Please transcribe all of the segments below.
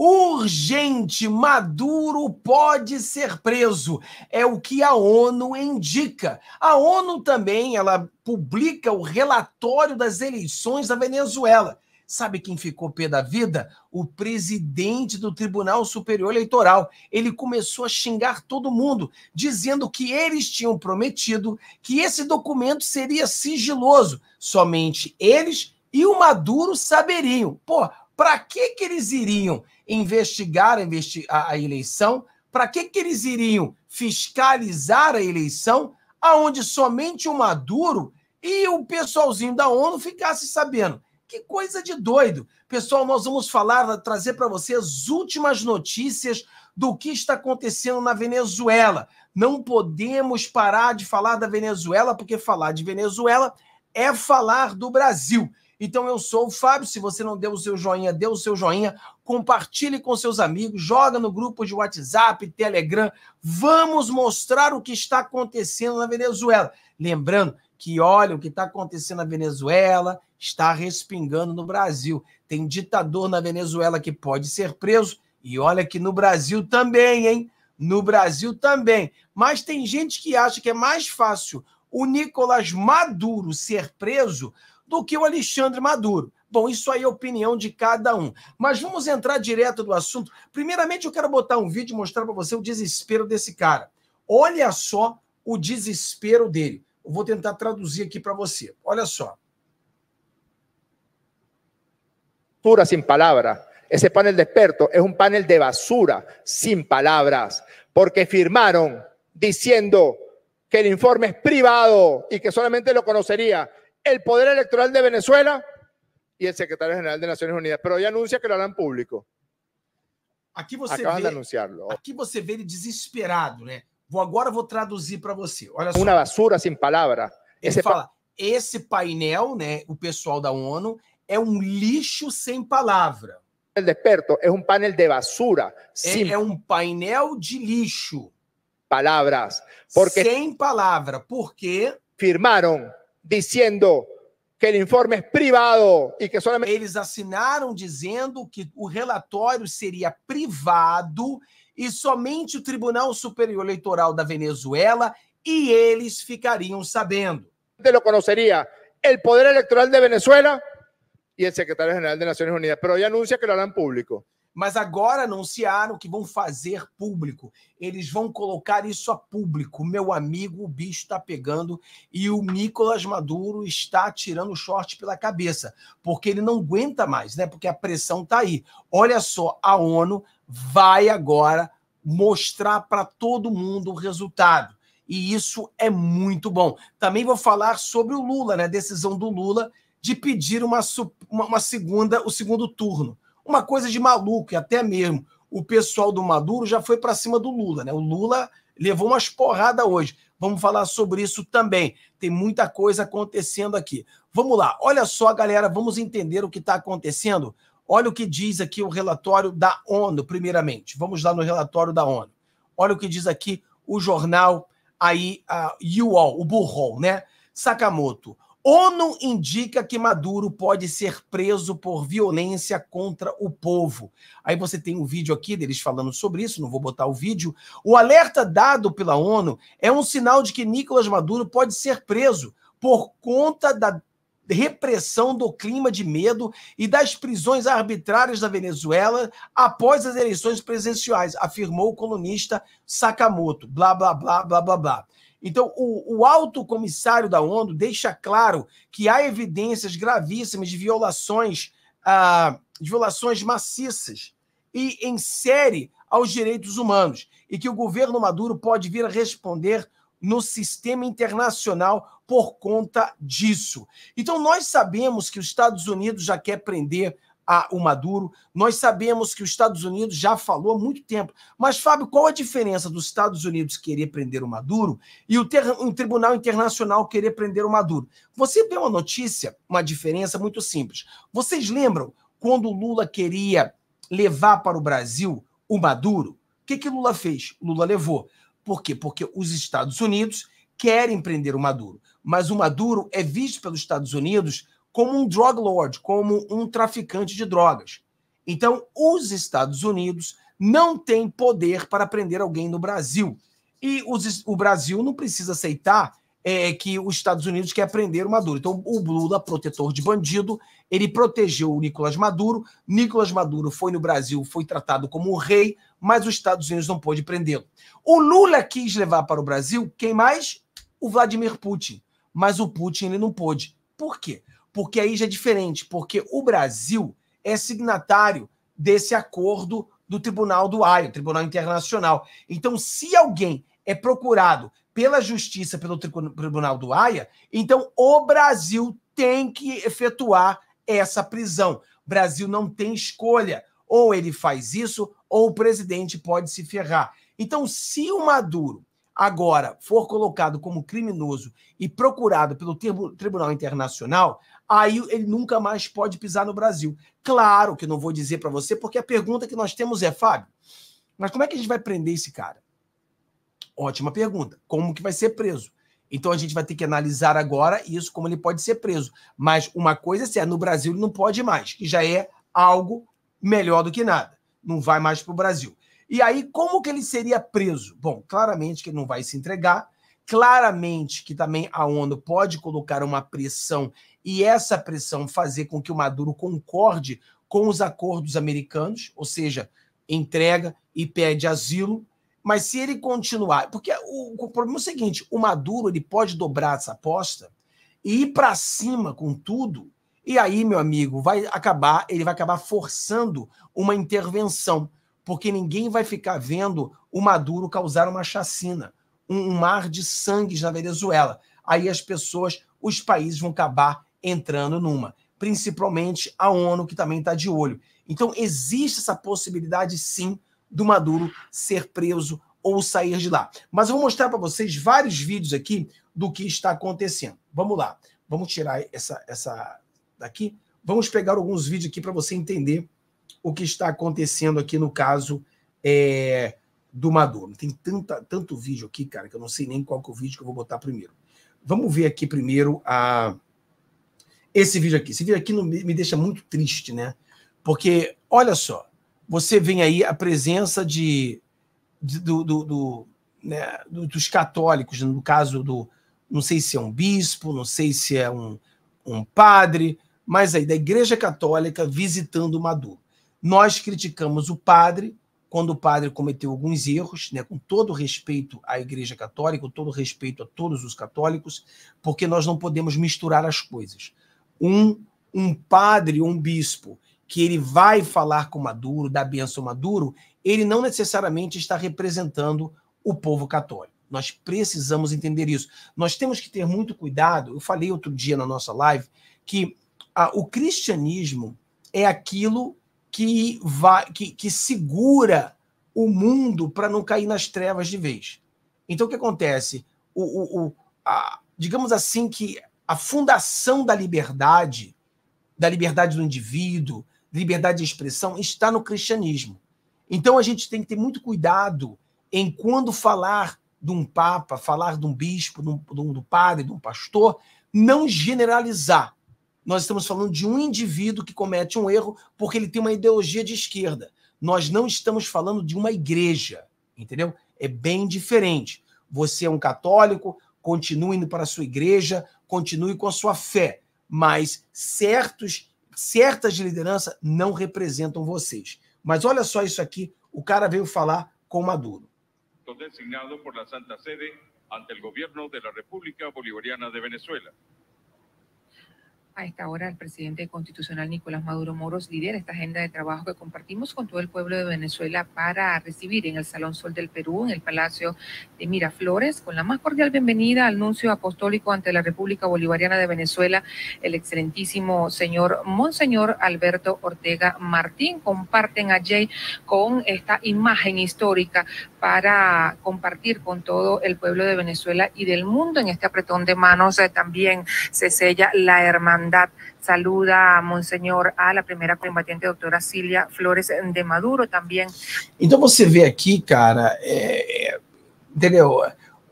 Urgente, Maduro pode ser preso. É o que a ONU indica. A ONU também, ela publica o relatório das eleições da Venezuela. Sabe quem ficou pé da vida? O presidente do Tribunal Superior Eleitoral. Ele começou a xingar todo mundo, dizendo que eles tinham prometido que esse documento seria sigiloso. Somente eles e o Maduro saberiam. Pô, para que, que eles iriam investigar a, a eleição? Para que, que eles iriam fiscalizar a eleição, aonde somente o Maduro e o pessoalzinho da ONU ficasse sabendo? Que coisa de doido. Pessoal, nós vamos falar, trazer para vocês as últimas notícias do que está acontecendo na Venezuela. Não podemos parar de falar da Venezuela, porque falar de Venezuela é falar do Brasil. Então eu sou o Fábio. Se você não deu o seu joinha, dê o seu joinha. Compartilhe com seus amigos, joga no grupo de WhatsApp, Telegram. Vamos mostrar o que está acontecendo na Venezuela. Lembrando que, olha, o que está acontecendo na Venezuela está respingando no Brasil. Tem ditador na Venezuela que pode ser preso. E olha que no Brasil também, hein? No Brasil também. Mas tem gente que acha que é mais fácil o Nicolás Maduro ser preso do que o Alexandre Maduro. Bom, isso aí é opinião de cada um. Mas vamos entrar direto do assunto. Primeiramente, eu quero botar um vídeo e mostrar para você o desespero desse cara. Olha só o desespero dele. Eu vou tentar traduzir aqui para você. Olha só. Pura sem palavra. Esse panel de é um panel de basura, sem palavras, porque firmaram dizendo que el informe es privado y que solamente lo conocería el Poder Electoral de Venezuela y el Secretario General de Naciones Unidas. Pero hoy anuncia que lo harán público. aquí de anunciarlo. Aquí você ve desesperado, né? Vou agora vou traduzir para você. Una basura sin palabras. Ele esse fala: painel, né, o pessoal da ONU es un um lixo sin palavra. El desperto es un panel de basura. Sí, Es un um painel de lixo palabras. Porque sin palabra porque firmaron diciendo que el informe es privado y que solamente Ellos asignaron diciendo que el relatório sería privado y e somente el Tribunal Superior Electoral de Venezuela y e ellos ficarían sabiendo. de lo conocería el Poder Electoral de Venezuela y el Secretario General de Naciones Unidas, pero hoy anuncia que lo harán público. mas agora anunciaram que vão fazer público. Eles vão colocar isso a público. Meu amigo, o bicho está pegando e o Nicolas Maduro está tirando o short pela cabeça, porque ele não aguenta mais, né? Porque a pressão está aí. Olha só, a ONU vai agora mostrar para todo mundo o resultado. E isso é muito bom. Também vou falar sobre o Lula, né? A decisão do Lula de pedir uma, uma segunda, o segundo turno uma coisa de maluco, e até mesmo o pessoal do Maduro já foi para cima do Lula, né? O Lula levou umas porradas hoje. Vamos falar sobre isso também. Tem muita coisa acontecendo aqui. Vamos lá, olha só, galera, vamos entender o que está acontecendo. Olha o que diz aqui o relatório da ONU, primeiramente. Vamos lá no relatório da ONU. Olha o que diz aqui o jornal aí, a UOL, o Burrol, né? Sakamoto. ONU indica que Maduro pode ser preso por violência contra o povo. Aí você tem um vídeo aqui deles falando sobre isso, não vou botar o vídeo. O alerta dado pela ONU é um sinal de que Nicolás Maduro pode ser preso por conta da repressão do clima de medo e das prisões arbitrárias da Venezuela após as eleições presidenciais, afirmou o colunista Sakamoto. Blá, blá, blá, blá, blá, blá. Então, o, o alto comissário da ONU deixa claro que há evidências gravíssimas de violações, ah, de violações maciças e em série aos direitos humanos, e que o governo Maduro pode vir a responder no sistema internacional por conta disso. Então, nós sabemos que os Estados Unidos já quer prender a, o Maduro. Nós sabemos que os Estados Unidos já falou há muito tempo. Mas, Fábio, qual a diferença dos Estados Unidos querer prender o Maduro e o, ter, um Tribunal Internacional querer prender o Maduro? Você vê uma notícia, uma diferença muito simples. Vocês lembram quando o Lula queria levar para o Brasil o Maduro? O que, que Lula fez? Lula levou. Por quê? Porque os Estados Unidos querem prender o Maduro. Mas o Maduro é visto pelos Estados Unidos como um drug lord, como um traficante de drogas. Então, os Estados Unidos não têm poder para prender alguém no Brasil. E os, o Brasil não precisa aceitar é, que os Estados Unidos quer prender o Maduro. Então, o Lula, protetor de bandido, ele protegeu o Nicolás Maduro. Nicolás Maduro foi no Brasil, foi tratado como rei, mas os Estados Unidos não pôde prendê-lo. O Lula quis levar para o Brasil quem mais? O Vladimir Putin. Mas o Putin ele não pôde. Por quê? porque aí já é diferente, porque o Brasil é signatário desse acordo do Tribunal do Haia, Tribunal Internacional. Então, se alguém é procurado pela Justiça, pelo Tribunal do Haia, então o Brasil tem que efetuar essa prisão. O Brasil não tem escolha. Ou ele faz isso, ou o presidente pode se ferrar. Então, se o Maduro agora for colocado como criminoso e procurado pelo Tribunal Internacional, aí ele nunca mais pode pisar no Brasil. Claro que não vou dizer para você, porque a pergunta que nós temos é, Fábio, mas como é que a gente vai prender esse cara? Ótima pergunta. Como que vai ser preso? Então a gente vai ter que analisar agora isso, como ele pode ser preso. Mas uma coisa é certa, no Brasil ele não pode mais, que já é algo melhor do que nada. Não vai mais para o Brasil. E aí, como que ele seria preso? Bom, claramente que ele não vai se entregar, claramente que também a ONU pode colocar uma pressão e essa pressão fazer com que o Maduro concorde com os acordos americanos, ou seja, entrega e pede asilo. Mas se ele continuar, porque o, o problema é o seguinte: o Maduro ele pode dobrar essa aposta e ir para cima com tudo, e aí, meu amigo, vai acabar, ele vai acabar forçando uma intervenção, porque ninguém vai ficar vendo o Maduro causar uma chacina, um, um mar de sangue na Venezuela. Aí as pessoas, os países vão acabar entrando numa, principalmente a ONU, que também está de olho. Então, existe essa possibilidade, sim, do Maduro ser preso ou sair de lá. Mas eu vou mostrar para vocês vários vídeos aqui do que está acontecendo. Vamos lá. Vamos tirar essa, essa daqui. Vamos pegar alguns vídeos aqui para você entender o que está acontecendo aqui no caso é, do Maduro. Tem tanta, tanto vídeo aqui, cara, que eu não sei nem qual que é o vídeo que eu vou botar primeiro. Vamos ver aqui primeiro a esse vídeo aqui. Esse vídeo aqui me deixa muito triste, né? Porque, olha só, você vem aí a presença de, de do, do, do, né, dos católicos, no caso do, não sei se é um bispo, não sei se é um, um padre, mas aí da Igreja Católica visitando Maduro. Nós criticamos o padre quando o padre cometeu alguns erros, né, com todo respeito à Igreja Católica, com todo respeito a todos os católicos, porque nós não podemos misturar as coisas um, um padre, um bispo, que ele vai falar com Maduro, dar benção a Maduro, ele não necessariamente está representando o povo católico. Nós precisamos entender isso. Nós temos que ter muito cuidado. Eu falei outro dia na nossa live que ah, o cristianismo é aquilo que, vai, que, que segura o mundo para não cair nas trevas de vez. Então, o que acontece? O, o, o a, digamos assim que a fundação da liberdade, da liberdade do indivíduo, liberdade de expressão, está no cristianismo. Então a gente tem que ter muito cuidado em quando falar de um papa, falar de um bispo, de um, de um padre, de um pastor, não generalizar. Nós estamos falando de um indivíduo que comete um erro porque ele tem uma ideologia de esquerda. Nós não estamos falando de uma igreja, entendeu? É bem diferente. Você é um católico, continue indo para a sua igreja, continue com a sua fé, mas certos certas lideranças não representam vocês. Mas olha só isso aqui, o cara veio falar com Maduro. Estou Designado por la Santa Sede ante o governo da República Bolivariana de Venezuela. A esta hora, el presidente constitucional Nicolás Maduro Moros lidera esta agenda de trabajo que compartimos con todo el pueblo de Venezuela para recibir en el Salón Sol del Perú, en el Palacio de Miraflores, con la más cordial bienvenida al nuncio apostólico ante la República Bolivariana de Venezuela, el excelentísimo señor Monseñor Alberto Ortega Martín. Comparten a Jay con esta imagen histórica para compartir con todo el pueblo de Venezuela y del mundo. En este apretón de manos eh, también se sella la hermandad Hermandad saluda a Monsenhor a la primeira combatente, a doutora Cília Flores eh, de Maduro também. Então você vê aqui, cara, é, é, entendeu?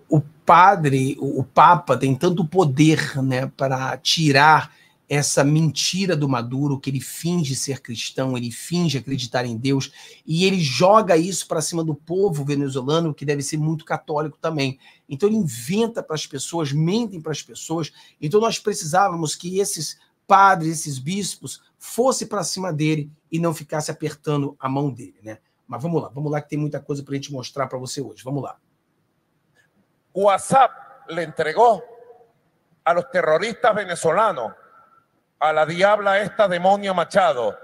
O padre, o, o papa tem tanto poder, né, para tirar essa mentira do Maduro, que ele finge ser cristão, ele finge acreditar em Deus, e ele joga isso para cima do povo venezuelano, que deve ser muito católico também. Então ele inventa para as pessoas, mentem para as pessoas. Então nós precisávamos que esses padres, esses bispos, fossem para cima dele e não ficasse apertando a mão dele, né? Mas vamos lá, vamos lá que tem muita coisa para a gente mostrar para você hoje. Vamos lá. O WhatsApp le entregou a los terroristas venezolanos a la diabla esta demônia Machado.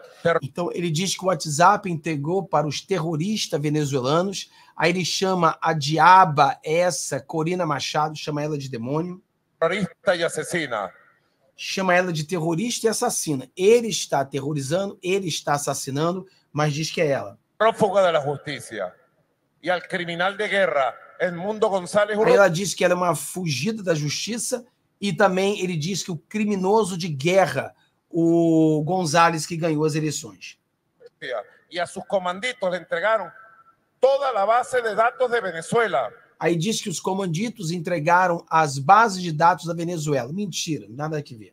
Então ele diz que o WhatsApp entregou para os terroristas venezuelanos, aí ele chama a diaba essa Corina Machado, chama ela de demônio. Terrorista e assassina. Chama ela de terrorista e assassina. Ele está aterrorizando, ele está assassinando, mas diz que é ela. Prófuga da justiça. E ao criminal de guerra, Edmundo González. Aí ela diz que ela é uma fugida da justiça e também ele diz que o criminoso de guerra, o Gonzalez, que ganhou as eleições. E a seus comanditos entregaram toda a base de dados de Venezuela. Aí diz que os comanditos entregaram as bases de dados da Venezuela. Mentira, nada a ver.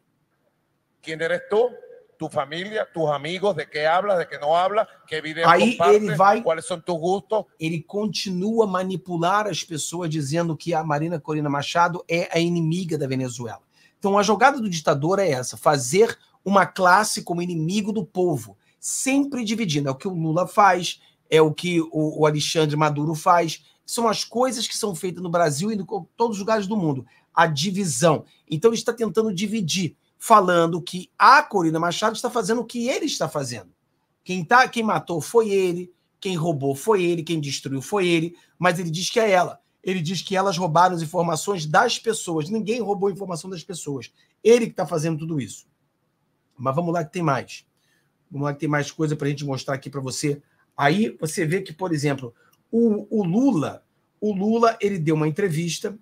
Quem eres tu? tu familia, tus amigos, de qué hablas, de qué no hablas, qué videos Aí ele vai, quais são tus gustos. Ele continua a manipular as pessoas dizendo que a Marina Corina Machado é a inimiga da Venezuela. Então a jogada do ditador é essa, fazer uma classe como inimigo do povo, sempre dividindo. É o que o Lula faz, é o que o, Alexandre Maduro faz. São as coisas que são feitas no Brasil e em todos os lugares do mundo. A divisão. Então ele está tentando dividir falando que a Corina Machado está fazendo o que ele está fazendo. Quem, tá, quem matou foi ele, quem roubou foi ele, quem destruiu foi ele, mas ele diz que é ela. Ele diz que elas roubaram as informações das pessoas. Ninguém roubou a informação das pessoas. Ele que está fazendo tudo isso. Mas vamos lá que tem mais. Vamos lá que tem mais coisa para a gente mostrar aqui para você. Aí você vê que, por exemplo, o, o Lula, o Lula ele deu uma entrevista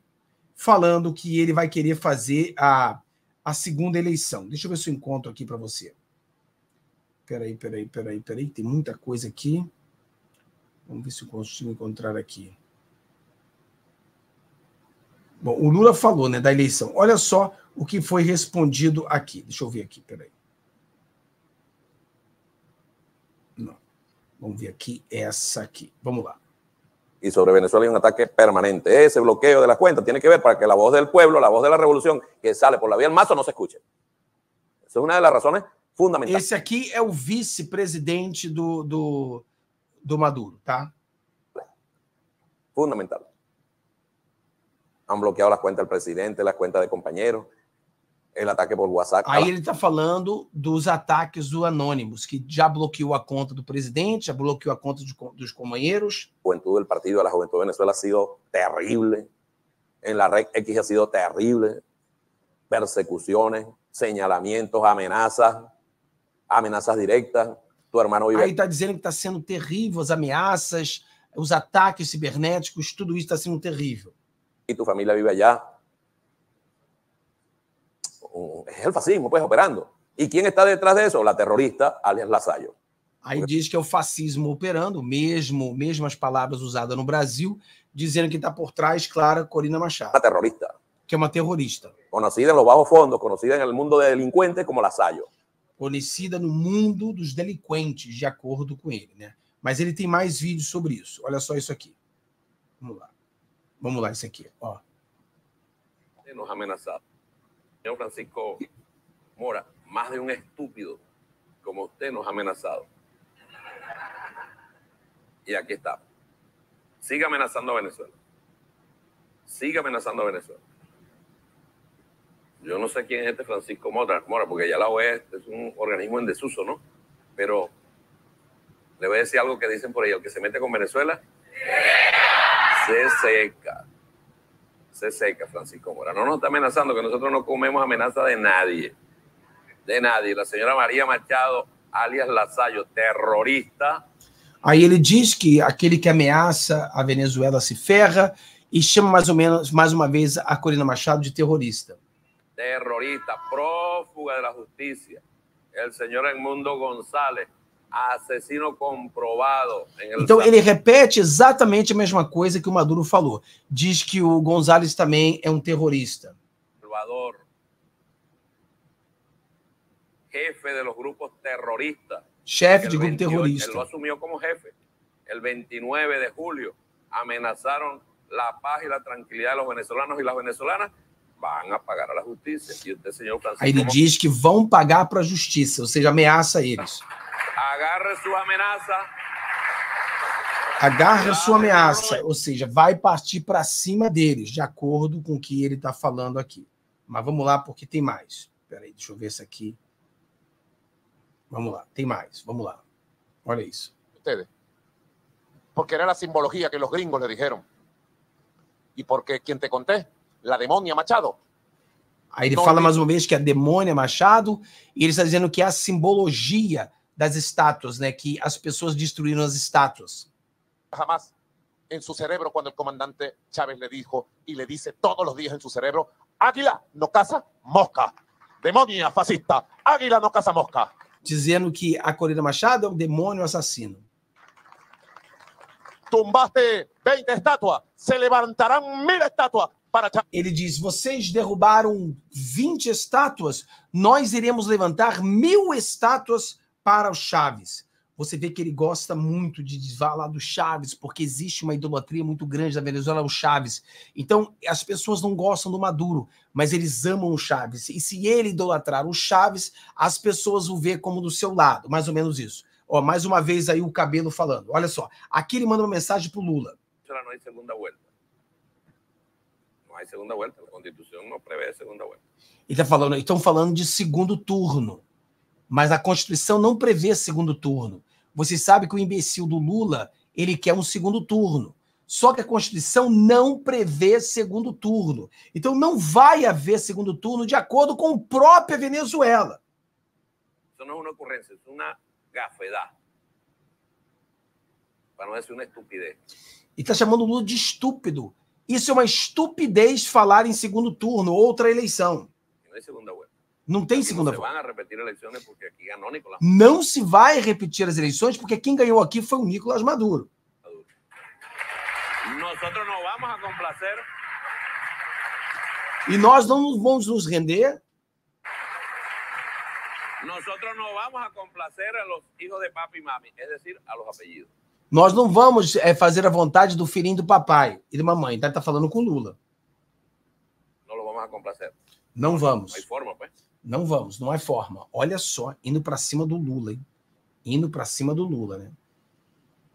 falando que ele vai querer fazer a a segunda eleição. Deixa eu ver se eu encontro aqui para você. Peraí, peraí, peraí, peraí. Tem muita coisa aqui. Vamos ver se eu consigo encontrar aqui. Bom, o Lula falou né, da eleição. Olha só o que foi respondido aqui. Deixa eu ver aqui, peraí. Não. Vamos ver aqui essa aqui. Vamos lá. y sobre Venezuela hay un ataque permanente. Ese bloqueo de las cuentas tiene que ver para que la voz del pueblo, la voz de la revolución que sale por la vía del mazo no se escuche. Esa es una de las razones fundamentales. Ese aquí es el vicepresidente de do, Maduro, Fundamental. Han bloqueado las cuentas del presidente, las cuentas de compañeros, Ele ataque por WhatsApp. Aí ele está falando dos ataques do Anônimos, que já bloqueou a conta do presidente, já bloqueou a conta de, dos companheiros. A juventude do partido, da juventude Venezuela ha sido terrível. Em la red X ha sido terrível. Persecuciones, señalamientos, ameaças, ameaças diretas. Tu hermano vive... Aí está dizendo que está sendo terrível as ameaças, os ataques cibernéticos, tudo isso está sendo terrível. E tua família vive allá es el fascismo, pues operando. ¿Y quién está detrás de eso? La terrorista Alex Lasayo. Aí diz que é o fascismo operando, mesmo, mesmas palavras usadas no Brasil, dizendo que está por trás Clara Corina Machado. Uma terrorista. Que é uma terrorista. Conhecida nos baixos fundos, conhecida no mundo de delinquentes como Lasayo. Conhecida no mundo dos delinquentes, de acordo com ele, né? Mas ele tem mais vídeos sobre isso. Olha só isso aqui. Vamos lá. Vamos lá, isso aqui, ó. Nos ameaçado. Francisco Mora, más de un estúpido como usted nos ha amenazado. Y aquí está. Siga amenazando a Venezuela. Siga amenazando a Venezuela. Yo no sé quién es este Francisco Mora, porque ya la OE es un organismo en desuso, ¿no? Pero le voy a decir algo que dicen por ahí. El que se mete con Venezuela se seca. se seca, Francisco Mora. No nos está amenazando, que nosotros no comemos amenaza de nadie. De nadie. La señora Maria Machado, alias Lazayo, terrorista. Aí ele diz que aquele que ameaça a Venezuela se ferra e chama mais ou menos, mais uma vez, a Corina Machado de terrorista. Terrorista, prófuga de la o El señor Edmundo González, assassino comprobado. Então ele repete exatamente a mesma coisa que o Maduro falou. Diz que o Gonzalez também é um terrorista. Salvador, jefe de los grupos terroristas. Chefe de grupo terrorista. Ele assumiu como jefe. El 29 de julho ameaçaram a paz e a tranquilidade dos venezolanos e das venezolanas vão a pagar a justiça. E o senhor Francisco Aí ele diz que vão pagar para a justiça, ou seja, ameaça eles agarre sua ameaça. Agarra sua ameaça, ou seja, vai partir para cima deles, de acordo com o que ele está falando aqui. Mas vamos lá, porque tem mais. Peraí, deixa eu ver isso aqui. Vamos lá, tem mais, vamos lá. Olha isso. Porque era a simbologia que os gringos lhe disseram. E porque, quem te conté? La demônia Machado. Aí ele fala mais uma vez que é demônia Machado, e ele está dizendo que é a simbologia das estátuas, né? Que as pessoas destruíram as estátuas. Jamás em seu cérebro, quando o comandante Chávez lhe disse, e lhe disse todos os dias em seu cérebro, águila não caza mosca, demônio fascista, águila não caza mosca. Dizendo que a Corina Machado é um demônio assassino. Tumbaste 20 estátuas, se levantarão mil estátuas para Ele diz: vocês derrubaram 20 estátuas, nós iremos levantar mil estátuas para o Chaves. Você vê que ele gosta muito de desvalar do Chaves, porque existe uma idolatria muito grande da Venezuela ao Chaves. Então, as pessoas não gostam do Maduro, mas eles amam o Chaves. E se ele idolatrar o Chaves, as pessoas o vê como do seu lado, mais ou menos isso. Ó, mais uma vez aí o cabelo falando. Olha só, aqui ele manda uma mensagem pro Lula. Não é segunda volta. Não é segunda volta. A Constituição não prevê a segunda volta. Ele tá falando, estão falando de segundo turno. Mas a Constituição não prevê segundo turno. Você sabe que o imbecil do Lula, ele quer um segundo turno. Só que a Constituição não prevê segundo turno. Então não vai haver segundo turno de acordo com a própria Venezuela. Isso não é uma ocorrência, é uma gafedade. Para não ser uma estupidez. E está chamando o Lula de estúpido. Isso é uma estupidez falar em segundo turno, outra eleição. Não é segunda feira não tem segunda volta. Né? Não se vai repetir as eleições, porque quem ganhou aqui foi o Nicolás Maduro. E nós não vamos nos render. Nós não vamos é, fazer a vontade do filhinho do papai e da mamãe. Então ele está falando com Lula. Não vamos. Não vamos. Não forma, pois. Não vamos, não é forma. Olha só, indo para cima do Lula, hein? Indo para cima do Lula, né?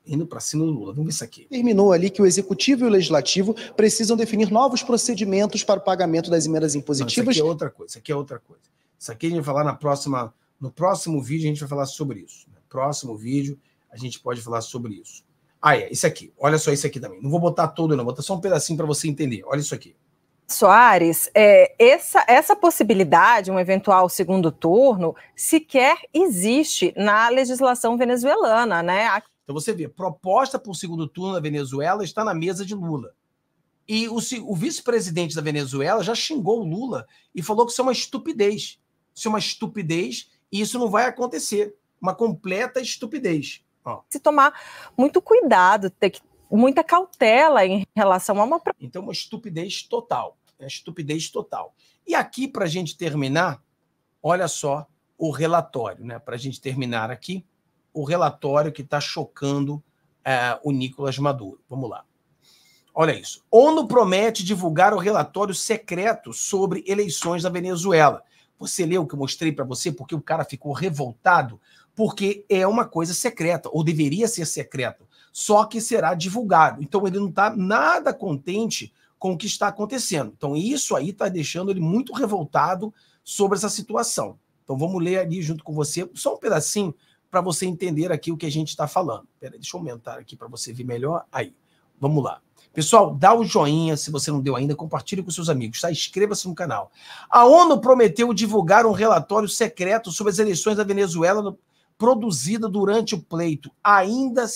indo para cima do Lula. Vamos ver isso aqui. Terminou ali que o Executivo e o Legislativo precisam definir novos procedimentos para o pagamento das emendas impositivas. Não, isso aqui é outra coisa, isso aqui é outra coisa. Isso aqui a gente vai falar na próxima, no próximo vídeo a gente vai falar sobre isso. No né? próximo vídeo a gente pode falar sobre isso. Ah, é, isso aqui. Olha só isso aqui também. Não vou botar todo não, vou botar só um pedacinho para você entender. Olha isso aqui. Soares, é, essa, essa possibilidade, um eventual segundo turno, sequer existe na legislação venezuelana, né? A... Então você vê, proposta para o segundo turno da Venezuela está na mesa de Lula. E o, o vice-presidente da Venezuela já xingou o Lula e falou que isso é uma estupidez. Isso é uma estupidez e isso não vai acontecer. Uma completa estupidez. Ó. Se tomar muito cuidado, ter que muita cautela em relação a uma. Então, uma estupidez total. É estupidez total. E aqui, para a gente terminar, olha só o relatório, né? Para a gente terminar aqui, o relatório que está chocando é, o Nicolas Maduro. Vamos lá. Olha isso. ONU promete divulgar o relatório secreto sobre eleições na Venezuela. Você leu o que eu mostrei para você porque o cara ficou revoltado? Porque é uma coisa secreta, ou deveria ser secreto, só que será divulgado. Então ele não está nada contente com o que está acontecendo. Então, isso aí está deixando ele muito revoltado sobre essa situação. Então, vamos ler ali junto com você, só um pedacinho, para você entender aqui o que a gente está falando. Pera, deixa eu aumentar aqui para você ver melhor. Aí, vamos lá. Pessoal, dá o joinha se você não deu ainda, compartilhe com seus amigos, tá? Inscreva-se no canal. A ONU prometeu divulgar um relatório secreto sobre as eleições da Venezuela produzida durante o pleito, ainda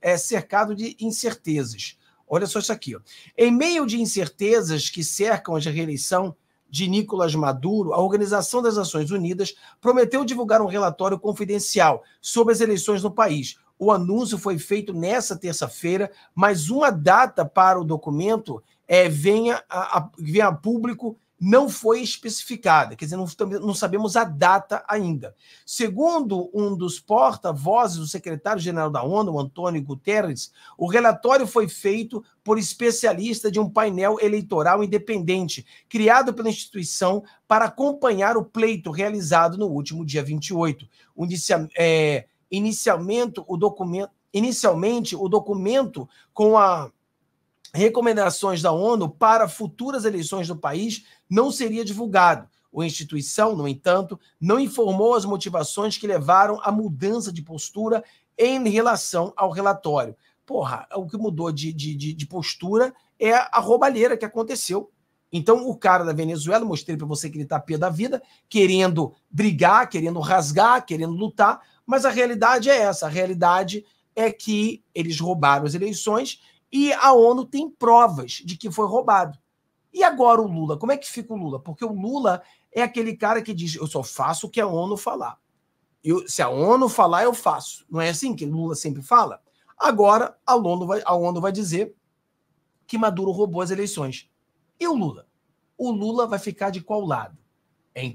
é cercado de incertezas. Olha só isso aqui. Ó. Em meio de incertezas que cercam a reeleição de Nicolás Maduro, a Organização das Nações Unidas prometeu divulgar um relatório confidencial sobre as eleições no país. O anúncio foi feito nessa terça-feira, mas uma data para o documento é, venha a, a, venha a público não foi especificada, quer dizer, não, não sabemos a data ainda. Segundo um dos porta-vozes do secretário-geral da ONU, Antônio Guterres, o relatório foi feito por especialista de um painel eleitoral independente, criado pela instituição para acompanhar o pleito realizado no último dia 28. O é, inicialmente, o documento, inicialmente, o documento com a recomendações da ONU para futuras eleições do país não seria divulgado. A instituição, no entanto, não informou as motivações que levaram à mudança de postura em relação ao relatório. Porra, o que mudou de, de, de, de postura é a roubalheira que aconteceu. Então, o cara da Venezuela, mostrei para você que ele está pé da vida, querendo brigar, querendo rasgar, querendo lutar, mas a realidade é essa. A realidade é que eles roubaram as eleições e a ONU tem provas de que foi roubado. E agora o Lula? Como é que fica o Lula? Porque o Lula é aquele cara que diz: eu só faço o que a ONU falar. Eu, se a ONU falar, eu faço. Não é assim que Lula sempre fala? Agora a ONU vai, a ONU vai dizer que Maduro roubou as eleições. E o Lula? O Lula vai ficar de qual lado? É, é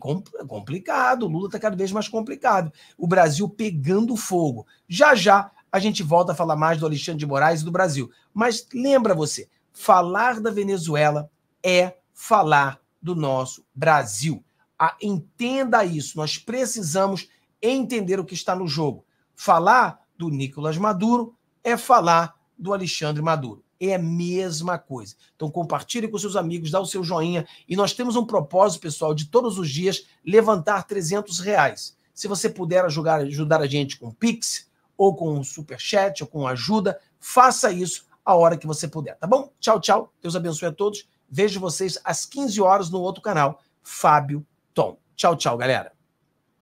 complicado, o Lula está cada vez mais complicado. O Brasil pegando fogo. Já já a gente volta a falar mais do Alexandre de Moraes e do Brasil. Mas lembra você, falar da Venezuela é falar do nosso Brasil. Ah, entenda isso. Nós precisamos entender o que está no jogo. Falar do Nicolas Maduro é falar do Alexandre Maduro. É a mesma coisa. Então compartilhe com seus amigos, dá o seu joinha. E nós temos um propósito, pessoal, de todos os dias levantar 300 reais. Se você puder ajudar, ajudar a gente com Pix, ou com um super chat, ou com ajuda. Faça isso a hora que você puder, tá bom? Tchau, tchau. Deus abençoe a todos. Vejo vocês às 15 horas no outro canal, Fábio Tom. Tchau, tchau, galera.